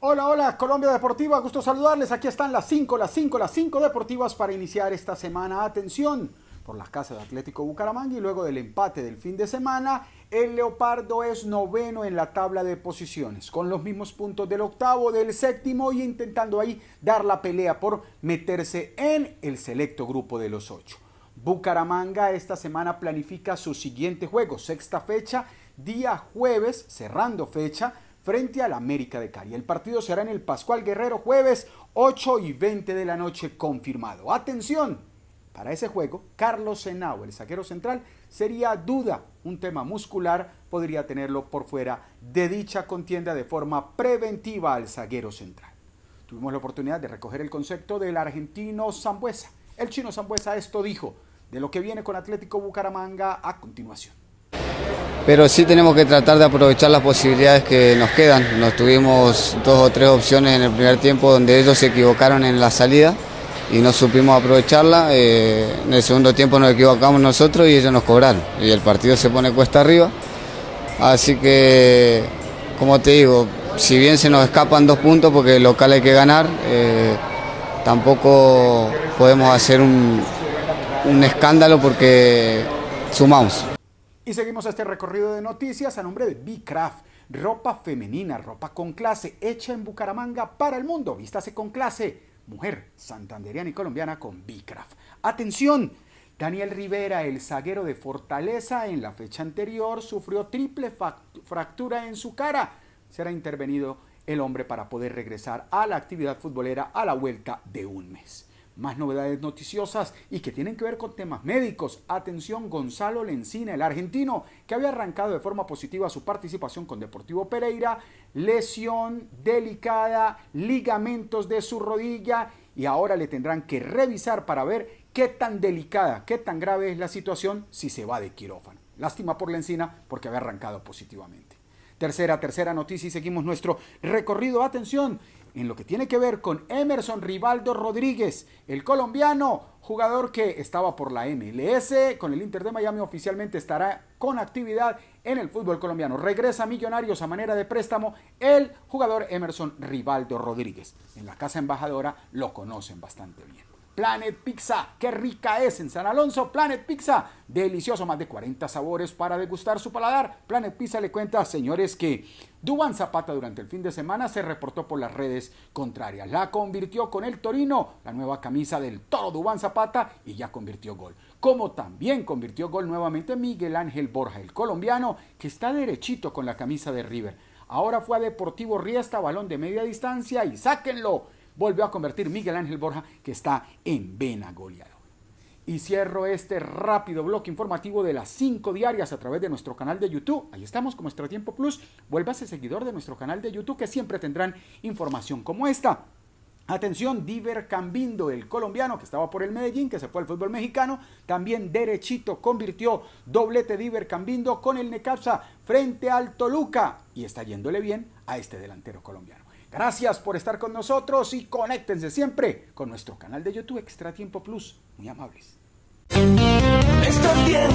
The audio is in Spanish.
Hola, hola, Colombia Deportiva, gusto saludarles. Aquí están las 5, las 5, las 5 deportivas para iniciar esta semana. Atención, por las casas de Atlético Bucaramanga y luego del empate del fin de semana, el Leopardo es noveno en la tabla de posiciones, con los mismos puntos del octavo, del séptimo y intentando ahí dar la pelea por meterse en el selecto grupo de los ocho. Bucaramanga esta semana planifica su siguiente juego, sexta fecha, día jueves, cerrando fecha frente al América de Cali. El partido será en el Pascual Guerrero jueves 8 y 20 de la noche confirmado. Atención, para ese juego, Carlos Senao, el zaguero central, sería duda. Un tema muscular podría tenerlo por fuera de dicha contienda de forma preventiva al zaguero central. Tuvimos la oportunidad de recoger el concepto del argentino Zambuesa. El chino Zambuesa esto dijo de lo que viene con Atlético Bucaramanga a continuación pero sí tenemos que tratar de aprovechar las posibilidades que nos quedan. Nos tuvimos dos o tres opciones en el primer tiempo donde ellos se equivocaron en la salida y no supimos aprovecharla. Eh, en el segundo tiempo nos equivocamos nosotros y ellos nos cobraron. Y el partido se pone cuesta arriba. Así que, como te digo, si bien se nos escapan dos puntos porque el local hay que ganar, eh, tampoco podemos hacer un escándalo porque sumamos. Y seguimos este recorrido de noticias a nombre de B-Craft, Ropa femenina, ropa con clase, hecha en Bucaramanga para el mundo. Vístase con clase. Mujer santanderiana y colombiana con B-Craft. Atención, Daniel Rivera, el zaguero de Fortaleza, en la fecha anterior sufrió triple fractura en su cara. Será intervenido el hombre para poder regresar a la actividad futbolera a la vuelta de un mes más novedades noticiosas y que tienen que ver con temas médicos. Atención, Gonzalo Lencina, el argentino que había arrancado de forma positiva su participación con Deportivo Pereira, lesión delicada, ligamentos de su rodilla y ahora le tendrán que revisar para ver qué tan delicada, qué tan grave es la situación si se va de quirófano. Lástima por Lencina porque había arrancado positivamente. Tercera, tercera noticia y seguimos nuestro recorrido. Atención, en lo que tiene que ver con Emerson Rivaldo Rodríguez, el colombiano, jugador que estaba por la MLS con el Inter de Miami, oficialmente estará con actividad en el fútbol colombiano. Regresa Millonarios a manera de préstamo el jugador Emerson Rivaldo Rodríguez. En la casa embajadora lo conocen bastante bien. Planet Pizza. Qué rica es en San Alonso, Planet Pizza. Delicioso, más de 40 sabores para degustar su paladar. Planet Pizza le cuenta, señores, que Duban Zapata durante el fin de semana se reportó por las redes contrarias. La convirtió con el Torino, la nueva camisa del todo Duban Zapata, y ya convirtió gol. Como también convirtió gol nuevamente Miguel Ángel Borja, el colombiano, que está derechito con la camisa de River. Ahora fue a Deportivo Riesta, balón de media distancia y sáquenlo volvió a convertir Miguel Ángel Borja, que está en vena goleador. Y cierro este rápido bloque informativo de las cinco diarias a través de nuestro canal de YouTube. Ahí estamos con nuestro Tiempo Plus. Vuélvase seguidor de nuestro canal de YouTube que siempre tendrán información como esta. Atención, Diver Cambindo, el colombiano que estaba por el Medellín, que se fue al fútbol mexicano, también derechito convirtió doblete Diver Cambindo con el Necaxa frente al Toluca y está yéndole bien a este delantero colombiano. Gracias por estar con nosotros y conéctense siempre con nuestro canal de YouTube Extra Tiempo Plus. Muy amables. Tiempo.